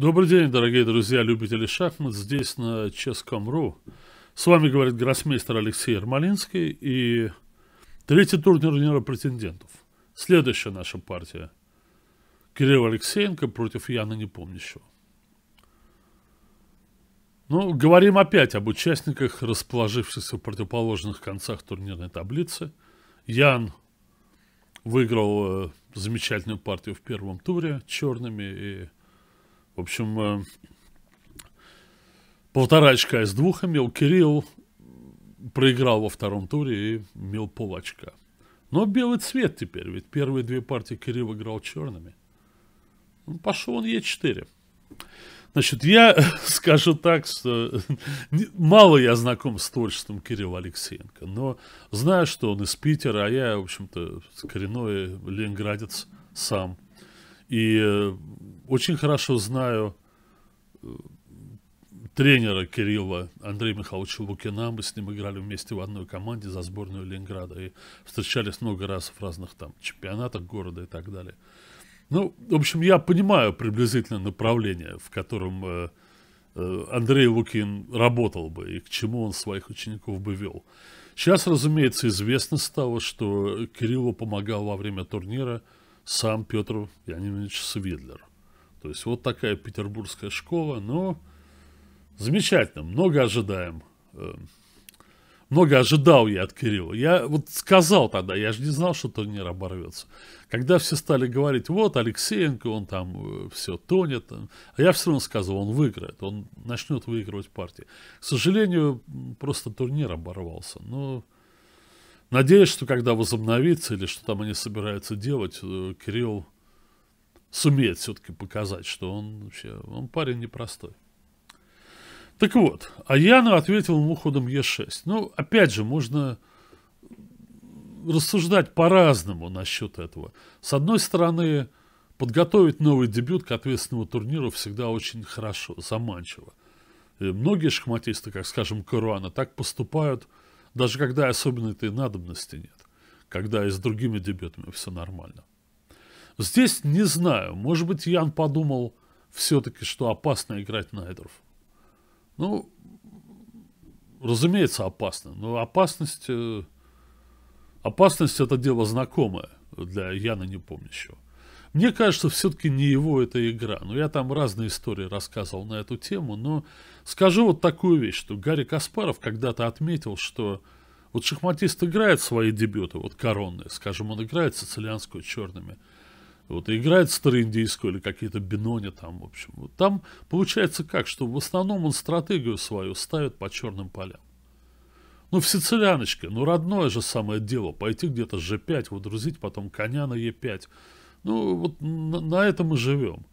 Добрый день, дорогие друзья, любители шахмат. Здесь на Chess.com.ru. С вами говорит гроссмейстер Алексей Ермолинский и третий тур турнира претендентов. Следующая наша партия. Кирилл Алексеенко против Яна Непомнящего. Ну, говорим опять об участниках, расположившихся в противоположных концах турнирной таблицы. Ян выиграл э, замечательную партию в первом туре черными и в общем, э, полтора очка из двух имел. Кирилл проиграл во втором туре и имел пол очка. Но белый цвет теперь, ведь первые две партии Кирилл играл черными. Ну, пошел он Е4. Значит, я скажу так, что мало я знаком с творчеством Кирилла Алексеенко, но знаю, что он из Питера, а я, в общем-то, коренной ленинградец сам. И э, очень хорошо знаю э, тренера Кирилла Андрея Михайловича Лукина. Мы с ним играли вместе в одной команде за сборную Ленинграда и встречались много раз в разных там чемпионатах города и так далее. Ну, в общем, я понимаю приблизительно направление, в котором э, э Андрей Лукин работал бы и к чему он своих учеников бы вел. Сейчас, разумеется, известно стало, что Кириллу помогал во время турнира – сам Петр Янинович Свидлер. То есть вот такая петербургская школа, но замечательно, много ожидаем. Э, много ожидал я от Кирилла. Я вот сказал тогда, я же не знал, что турнир оборвется. Когда все стали говорить, вот Алексеенко, он там э, все тонет. Э, а я все равно сказал, он выиграет, он начнет выигрывать партии. К сожалению, просто турнир оборвался. Но Надеюсь, что когда возобновится или что там они собираются делать, э, Кирилл сумеет все-таки показать, что он вообще, он парень непростой. Так вот, Аяна ответил ему ходом Е6. Ну, опять же, можно рассуждать по-разному насчет этого. С одной стороны, подготовить новый дебют к ответственному турниру всегда очень хорошо, заманчиво. И э, многие шахматисты, как, скажем, Каруана, так поступают – даже когда особенно этой надобности нет. Когда и с другими дебютами все нормально. Здесь не знаю. Может быть, Ян подумал все-таки, что опасно играть Найдеров. Ну, разумеется, опасно. Но опасность... Э, опасность это дело знакомое для Яна не помню еще. Мне кажется, все-таки не его эта игра. Но ну, я там разные истории рассказывал на эту тему, но Скажу вот такую вещь, что Гарри Каспаров когда-то отметил, что вот шахматист играет свои дебюты, вот коронные, скажем, он играет сицилианскую черными, вот, и играет староиндийскую или какие-то бинони там, в общем. Вот там получается как, что в основном он стратегию свою ставит по черным полям. Ну, в сициляночке, ну, родное же самое дело, пойти где-то с G5, выдрузить потом коня на E5. Ну, вот на, на этом мы живем.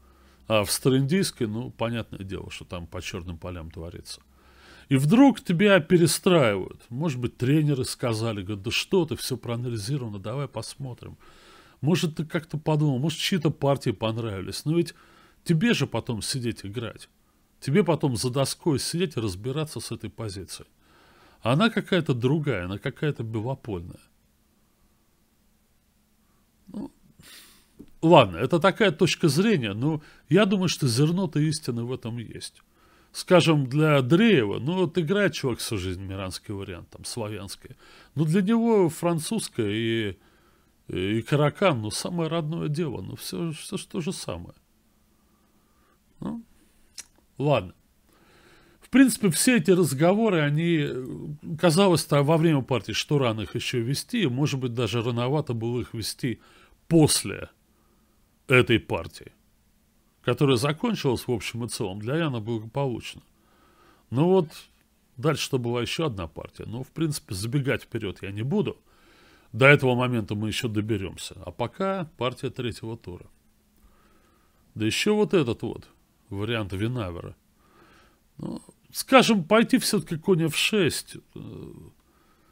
А в стариндийской, ну, понятное дело, что там по черным полям творится. И вдруг тебя перестраивают. Может быть, тренеры сказали, говорят, да что ты, все проанализировано, давай посмотрим. Может, ты как-то подумал, может, чьи-то партии понравились. Но ведь тебе же потом сидеть играть. Тебе потом за доской сидеть и разбираться с этой позицией. А Она какая-то другая, она какая-то бивопольная. Ну, ладно, это такая точка зрения, но я думаю, что зерно-то истины в этом есть. Скажем, для Андреева, ну вот играет человек всю жизнь миранский вариант, там, славянский. Но для него французская и, и каракан, ну, самое родное дело, ну, все, все, все то же самое. Ну, ладно. В принципе, все эти разговоры, они, казалось-то, во время партии, что рано их еще вести, может быть, даже рановато было их вести после этой партии, которая закончилась в общем и целом для Яна благополучно. Но вот, дальше-то была еще одна партия. Но, ну, в принципе, забегать вперед я не буду. До этого момента мы еще доберемся. А пока партия третьего тура. Да еще вот этот вот вариант Винавера. Ну, скажем, пойти все-таки коня в 6 э,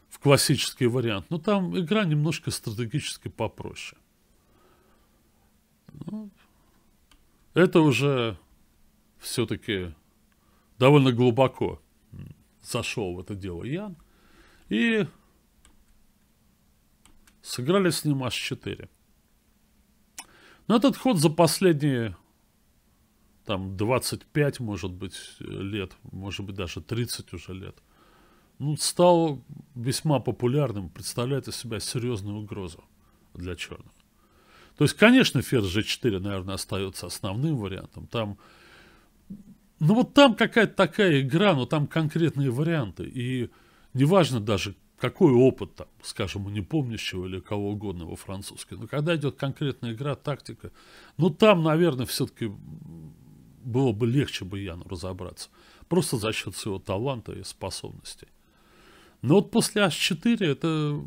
в классический вариант. Но там игра немножко стратегически попроще. Ну, это уже все-таки довольно глубоко зашел в это дело Ян. И сыграли с ним аж 4. Но этот ход за последние там 25, может быть, лет, может быть, даже 30 уже лет, ну, стал весьма популярным, представляет из себя серьезную угрозу для черных. То есть, конечно, Ферзь G4, наверное, остается основным вариантом. Там, ну вот там какая-то такая игра, но там конкретные варианты. И неважно даже, какой опыт там, скажем, у непомнящего или кого угодно во французский. Но когда идет конкретная игра, тактика, ну там, наверное, все-таки было бы легче бы Яну разобраться. Просто за счет своего таланта и способностей. Но вот после H4 это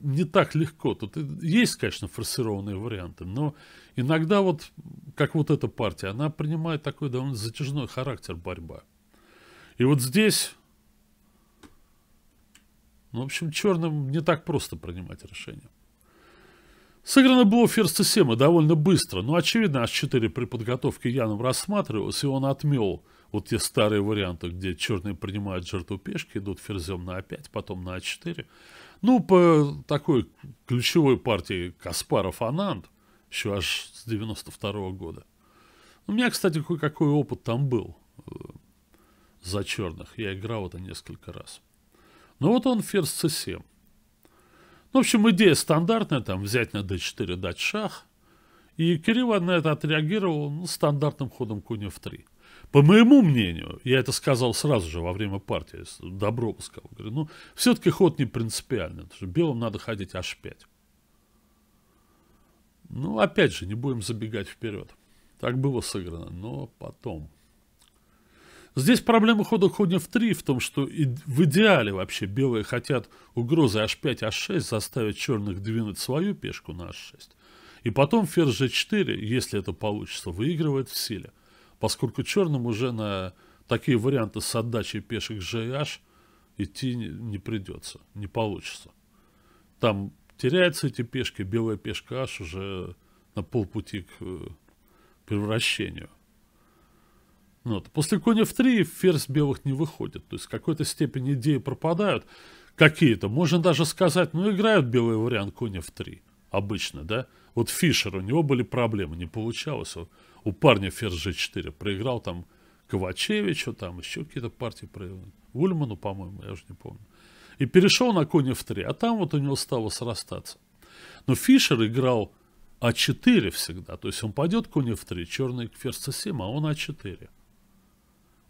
не так легко. Тут есть, конечно, форсированные варианты, но иногда вот, как вот эта партия, она принимает такой довольно затяжной характер борьба. И вот здесь, ну, в общем, черным не так просто принимать решение. Сыграно было ферзь c7 довольно быстро, но очевидно h4 при подготовке Яном рассматривалось, и он отмел вот те старые варианты, где черные принимают жертву пешки, идут ферзем на a5, а потом на a4. А ну, по такой ключевой партии Каспаров-Ананд, еще аж с 92 года. У меня, кстати, кое-какой опыт там был э, за черных. Я играл это несколько раз. Но вот он ферзь c7. Ну, В общем, идея стандартная, там, взять на d4, дать шах. И Кирилл на это отреагировал ну, стандартным ходом конь f3. По моему мнению, я это сказал сразу же во время партии, добро бы сказал, говорю, ну, все-таки ход не принципиальный, потому что белым надо ходить h5. Ну, опять же, не будем забегать вперед. Так было сыграно, но потом... Здесь проблема хода ходня в 3 в том, что и в идеале вообще белые хотят угрозы h5, h6 заставить черных двинуть свою пешку на h6. И потом ферзь g4, если это получится, выигрывает в силе. Поскольку черным уже на такие варианты с отдачей пешек g и h идти не придется, не получится. Там теряются эти пешки, белая пешка h уже на полпути к э, превращению. Ну вот. После коня в 3 ферзь белых не выходит. То есть в какой-то степени идеи пропадают какие-то. Можно даже сказать, ну играют белый вариант коня в 3 Обычно, да? Вот Фишер, у него были проблемы, не получалось. У парня ферзь g4 проиграл там Ковачевичу, там еще какие-то партии проиграл. Ульману, по-моему, я уже не помню. И перешел на коня в 3 а там вот у него стало срастаться. Но Фишер играл а4 всегда. То есть он пойдет коня в 3 черный ферзь c7, а он а4.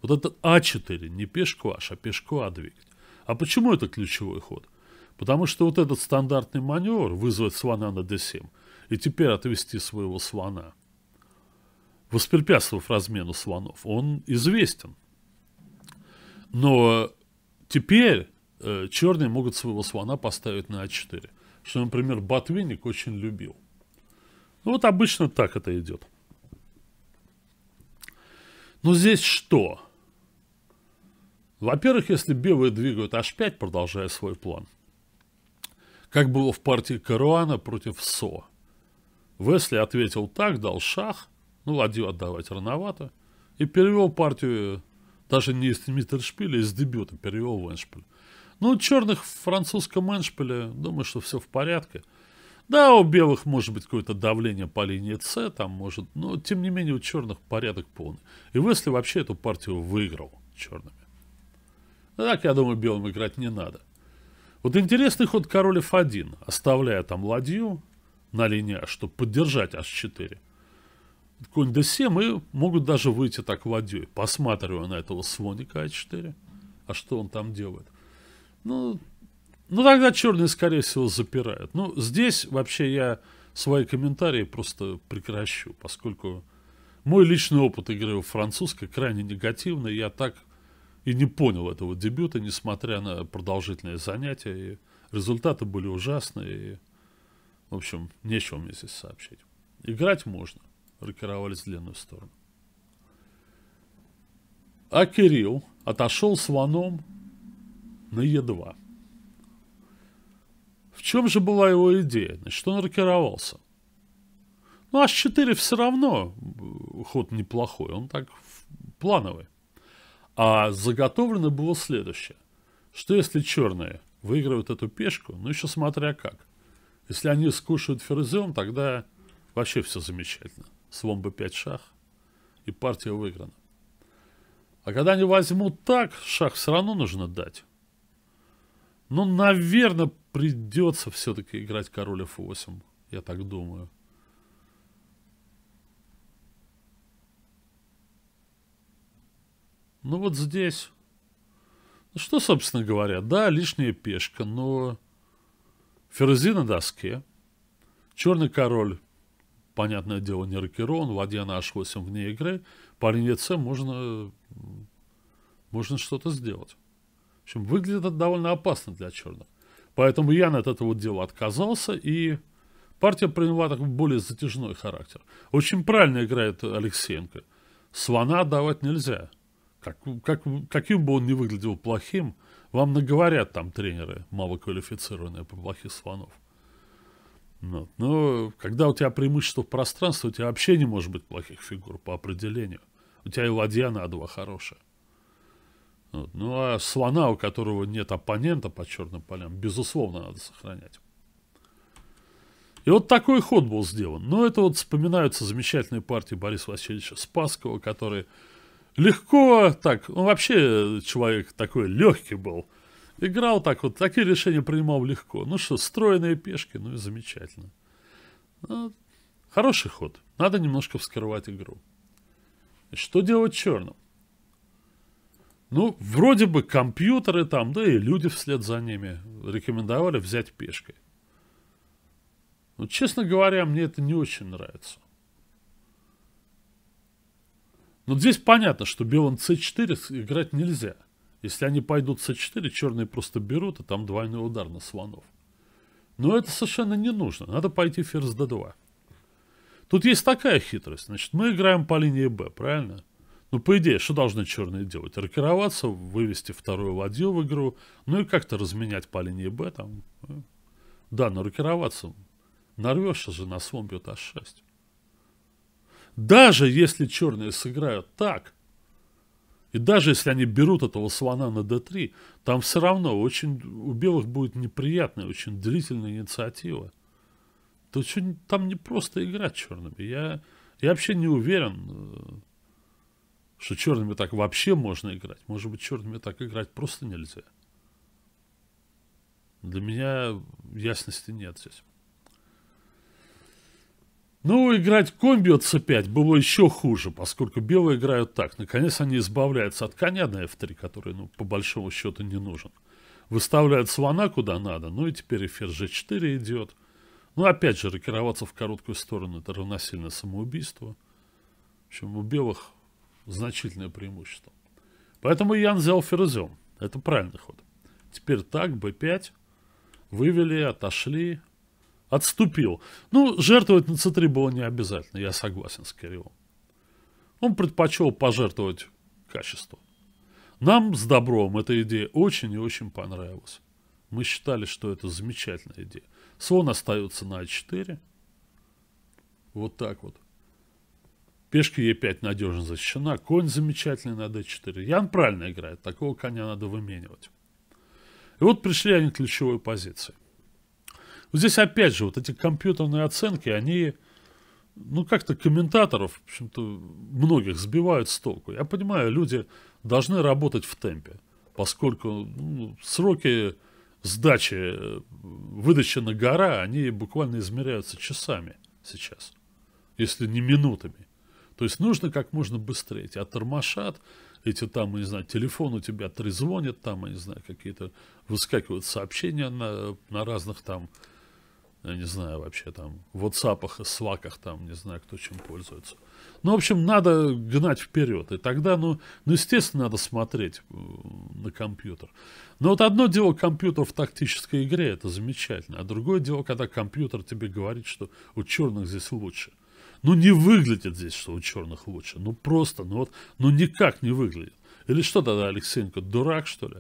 Вот это А4, не пешку пешкваш, а пешква двигать. А почему это ключевой ход? Потому что вот этот стандартный маневр вызвать слона на d7 и теперь отвести своего слона, воспрепятствовав размену слонов, он известен. Но теперь э, черные могут своего слона поставить на а4, что, например, Ботвинник очень любил. Ну, вот обычно так это идет. Но здесь что? Во-первых, если белые двигают h5, продолжая свой план, как было в партии Каруана против СО. Весли ответил так, дал шах, ну, ладью отдавать рановато, и перевел партию даже не из Миттершпиля, а из дебюта перевел в Эншпиль. Ну, черных в французском Эншпиле, думаю, что все в порядке. Да, у белых может быть какое-то давление по линии С, там может, но тем не менее у черных порядок полный. И Весли вообще эту партию выиграл черными. Так, я думаю, белым играть не надо. Вот интересный ход король f1, оставляя там ладью на линии, а, чтобы поддержать h4. Конь d7 и могут даже выйти так ладьей, посматривая на этого слоника a4. А что он там делает? Ну, ну тогда черные, скорее всего, запирают. Ну, здесь вообще я свои комментарии просто прекращу, поскольку мой личный опыт игры в французской крайне негативный. Я так и не понял этого дебюта, несмотря на продолжительные занятия. И результаты были ужасные. И, в общем, нечего мне здесь сообщить. Играть можно. Рокировались в длинную сторону. А Кирилл отошел с ваном на Е2. В чем же была его идея? Значит, он рокировался. Ну, H4 все равно э, ход неплохой. Он так плановый. А заготовлено было следующее. Что если черные выигрывают эту пешку, ну еще смотря как. Если они скушают ферзем, тогда вообще все замечательно. Слон бы 5 шах, и партия выиграна. А когда они возьмут так, шах все равно нужно дать. Ну, наверное, придется все-таки играть король f8, я так думаю. Ну вот здесь. Ну что, собственно говоря, да, лишняя пешка, но... Ферзи на доске. Черный король, понятное дело, не рокирован. Ладья на h8 вне игры. По линии c можно, можно что-то сделать. В общем, выглядит это довольно опасно для черных. Поэтому я на это вот дело отказался, и партия приняла так более затяжной характер. Очень правильно играет Алексеенко. Слона давать нельзя. Ну, как, как, каким бы он ни выглядел плохим, вам наговорят там тренеры, малоквалифицированные по плохих слонов. Вот. Ну, Но ну, когда у тебя преимущество в пространстве, у тебя вообще не может быть плохих фигур по определению. У тебя и ладья на два 2 хорошая. Вот. Ну а слона, у которого нет оппонента по черным полям, безусловно, надо сохранять. И вот такой ход был сделан. Но это вот вспоминаются замечательные партии Бориса Васильевича Спасского, который легко, так, он ну, вообще человек такой легкий был. Играл так вот, такие решения принимал легко. Ну что, стройные пешки, ну и замечательно. Ну, хороший ход. Надо немножко вскрывать игру. Что делать черным? Ну, вроде бы компьютеры там, да и люди вслед за ними рекомендовали взять пешкой. Но, ну, честно говоря, мне это не очень нравится. Но ну, здесь понятно, что белым c4 играть нельзя. Если они пойдут c4, черные просто берут, и там двойной удар на слонов. Но это совершенно не нужно. Надо пойти ферзь d2. Тут есть такая хитрость. Значит, мы играем по линии b, правильно? Ну, по идее, что должны черные делать? Рокироваться, вывести вторую ладью в игру, ну и как-то разменять по линии b там. Да, но рокироваться нарвешься же на слон бьет h6. Даже если черные сыграют так, и даже если они берут этого слона на d3, там все равно очень у белых будет неприятная, очень длительная инициатива. То что, там не просто играть черными. Я, я вообще не уверен, э, что черными так вообще можно играть. Может быть, черными так играть просто нельзя. Для меня ясности нет здесь. Ну, играть комби от c5 было еще хуже, поскольку белые играют так. Наконец они избавляются от коня на f3, который, ну, по большому счету не нужен. Выставляют слона куда надо, ну и теперь эфир g4 идет. Ну, опять же, рокироваться в короткую сторону – это равносильно самоубийству. В общем, у белых значительное преимущество. Поэтому Ян взял ферзем. Это правильный ход. Теперь так, b5. Вывели, отошли, отступил. Ну, жертвовать на c3 было не обязательно, я согласен с Кириллом. Он предпочел пожертвовать качеством. Нам с добром эта идея очень и очень понравилась. Мы считали, что это замечательная идея. Слон остается на а4. Вот так вот. Пешка Е5 надежно защищена. Конь замечательный на d4. Ян правильно играет. Такого коня надо выменивать. И вот пришли они к ключевой позиции. Вот здесь опять же вот эти компьютерные оценки, они, ну как-то комментаторов, в общем-то, многих сбивают с толку. Я понимаю, люди должны работать в темпе, поскольку ну, сроки сдачи, э, выдачи на гора, они буквально измеряются часами сейчас, если не минутами. То есть нужно как можно быстрее. а оттормошат, эти там, не знаю, телефон у тебя трезвонит, там, не знаю, какие-то выскакивают сообщения на, на разных там я не знаю, вообще там, в WhatsApp и сваках там, не знаю, кто чем пользуется. Ну, в общем, надо гнать вперед. И тогда, ну, ну, естественно, надо смотреть на компьютер. Но вот одно дело компьютер в тактической игре, это замечательно. А другое дело, когда компьютер тебе говорит, что у черных здесь лучше. Ну, не выглядит здесь, что у черных лучше. Ну, просто, ну вот, ну, никак не выглядит. Или что тогда, Алексеенко, дурак, что ли?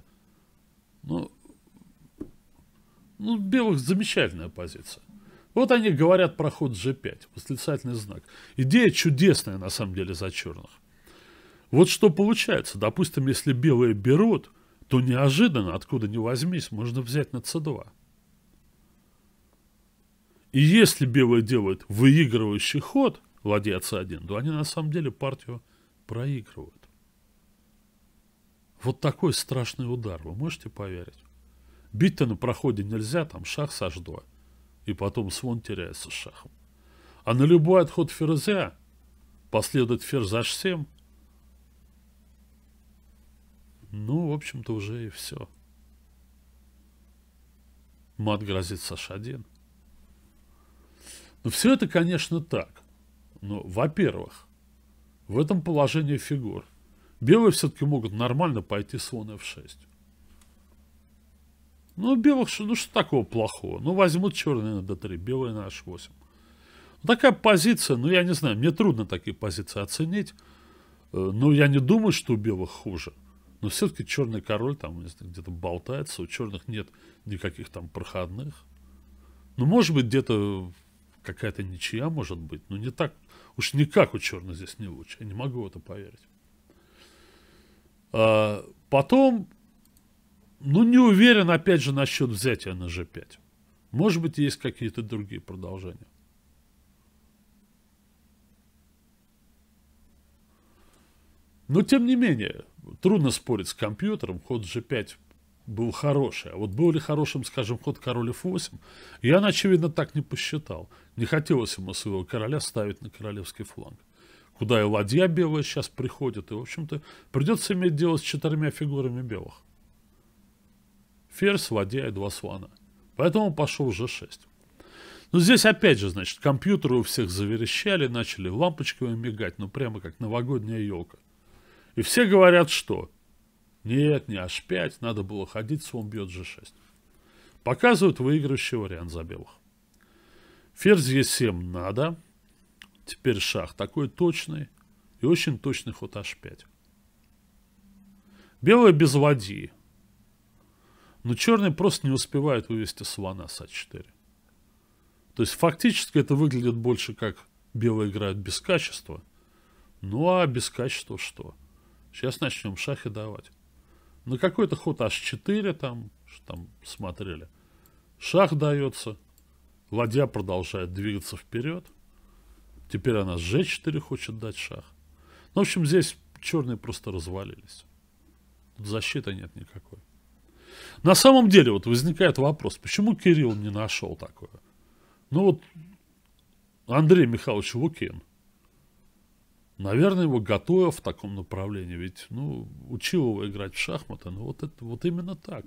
Ну, ну, белых замечательная позиция. Вот они говорят про ход G5, восклицательный знак. Идея чудесная, на самом деле, за черных. Вот что получается. Допустим, если белые берут, то неожиданно, откуда ни возьмись, можно взять на C2. И если белые делают выигрывающий ход, ладья C1, то они на самом деле партию проигрывают. Вот такой страшный удар, вы можете поверить? Бить-то на проходе нельзя, там шах саждо. И потом слон теряется с шахом. А на любой отход ферзя последует ферзь за 7 Ну, в общем-то, уже и все. Мат грозит саш один. 1 Но все это, конечно, так. Но, во-первых, в этом положении фигур белые все-таки могут нормально пойти слон f6. Ну, белых, ну что такого плохого? Ну, возьмут черные на d3, белые на h8. Ну, такая позиция, ну, я не знаю, мне трудно такие позиции оценить. Э, но я не думаю, что у белых хуже. Но все-таки черный король там где-то болтается, у черных нет никаких там проходных. Ну, может быть, где-то какая-то ничья, может быть. Но не так, уж никак у черных здесь не лучше. Я не могу в это поверить. А, потом ну, не уверен, опять же, насчет взятия на G5. Может быть, есть какие-то другие продолжения. Но, тем не менее, трудно спорить с компьютером. Ход G5 был хороший. А вот был ли хорошим, скажем, ход король F8, я, очевидно, так не посчитал. Не хотелось ему своего короля ставить на королевский фланг. Куда и ладья белая сейчас приходит. И, в общем-то, придется иметь дело с четырьмя фигурами белых ферзь, ладья и два слона. Поэтому пошел g6. Но ну, здесь опять же, значит, компьютеры у всех заверещали, начали лампочками мигать, ну прямо как новогодняя елка. И все говорят, что нет, не h5, надо было ходить, слон бьет g6. Показывают выигрывающий вариант за белых. Ферзь e7 надо. Теперь шах такой точный и очень точный ход h5. Белые без ладьи. Но черные просто не успевают вывести слона с А4. То есть фактически это выглядит больше как белые играют без качества. Ну а без качества что? Сейчас начнем шахи давать. На какой-то ход h4 там, что там смотрели. Шах дается. Ладья продолжает двигаться вперед. Теперь она с g4 хочет дать шах. Ну, в общем, здесь черные просто развалились. Тут защиты нет никакой. На самом деле вот возникает вопрос, почему Кирилл не нашел такое? Ну вот Андрей Михайлович Лукин, наверное, его готовил в таком направлении, ведь, ну, учил его играть в шахматы, ну вот, это, вот именно так.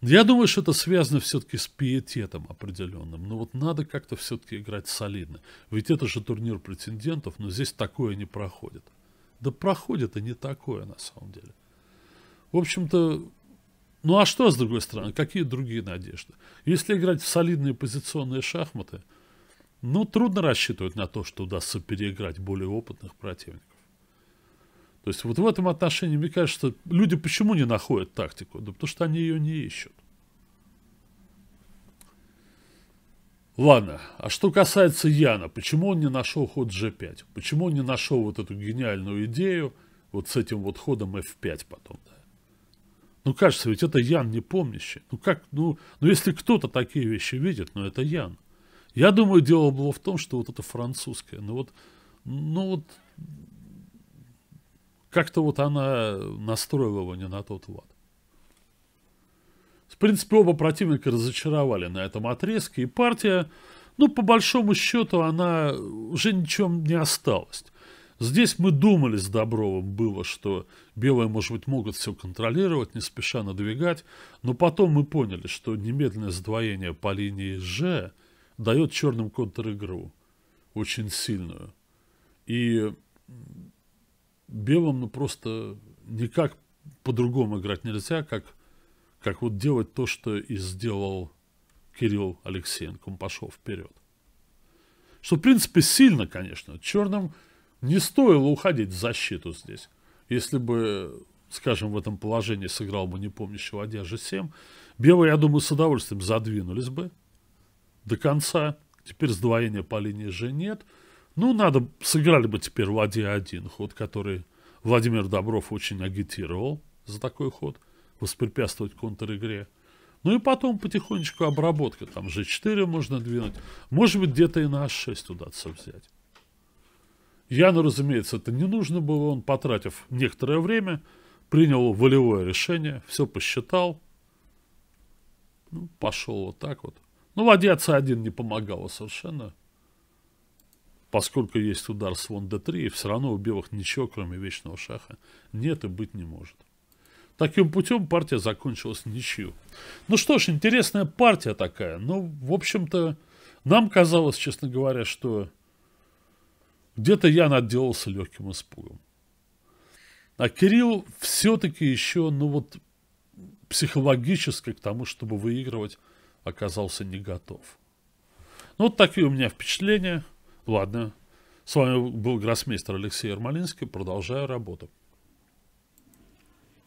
Я думаю, что это связано все-таки с пиететом определенным. Но вот надо как-то все-таки играть солидно. Ведь это же турнир претендентов, но здесь такое не проходит. Да проходит и не такое на самом деле. В общем-то, ну а что, с другой стороны, какие другие надежды? Если играть в солидные позиционные шахматы, ну, трудно рассчитывать на то, что удастся переиграть более опытных противников. То есть вот в этом отношении, мне кажется, люди почему не находят тактику? Да потому что они ее не ищут. Ладно, а что касается Яна, почему он не нашел ход G5? Почему он не нашел вот эту гениальную идею вот с этим вот ходом F5 потом, да? Ну, кажется, ведь это Ян не помнящий. Ну, как, ну, ну, если кто-то такие вещи видит, ну, это Ян. Я думаю, дело было в том, что вот это французское, ну, вот, ну, вот, как-то вот она настроила его не на тот лад. В принципе, оба противника разочаровали на этом отрезке, и партия, ну, по большому счету, она уже ничем не осталась. Здесь мы думали с Добровым было, что белые, может быть, могут все контролировать, не спеша надвигать, но потом мы поняли, что немедленное сдвоение по линии Ж дает черным контр-игру, очень сильную. И белым ну, просто никак по-другому играть нельзя, как, как вот делать то, что и сделал Кирилл Алексеенко. Он пошел вперед. Что, в принципе, сильно, конечно. Черным не стоило уходить в защиту здесь. Если бы, скажем, в этом положении сыграл бы не помнящий помнящего же 7, белые, я думаю, с удовольствием задвинулись бы до конца. Теперь сдвоения по линии же нет. Ну, надо, сыграли бы теперь ладья один ход, который Владимир Добров очень агитировал за такой ход, воспрепятствовать контр-игре. Ну и потом потихонечку обработка. Там же 4 можно двинуть. Может быть, где-то и на А6 удастся взять. Яну, разумеется, это не нужно было, он, потратив некоторое время, принял волевое решение, все посчитал, ну, пошел вот так вот. Ну, ладья один не помогало совершенно, поскольку есть удар слон d3, и все равно у белых ничего, кроме вечного шаха, нет и быть не может. Таким путем партия закончилась ничью. Ну что ж, интересная партия такая. Ну, в общем-то, нам казалось, честно говоря, что где-то я наделался легким испугом. А Кирилл все-таки еще, ну вот, психологически к тому, чтобы выигрывать, оказался не готов. Ну, вот такие у меня впечатления. Ладно. С вами был гроссмейстер Алексей Ермолинский. Продолжаю работу.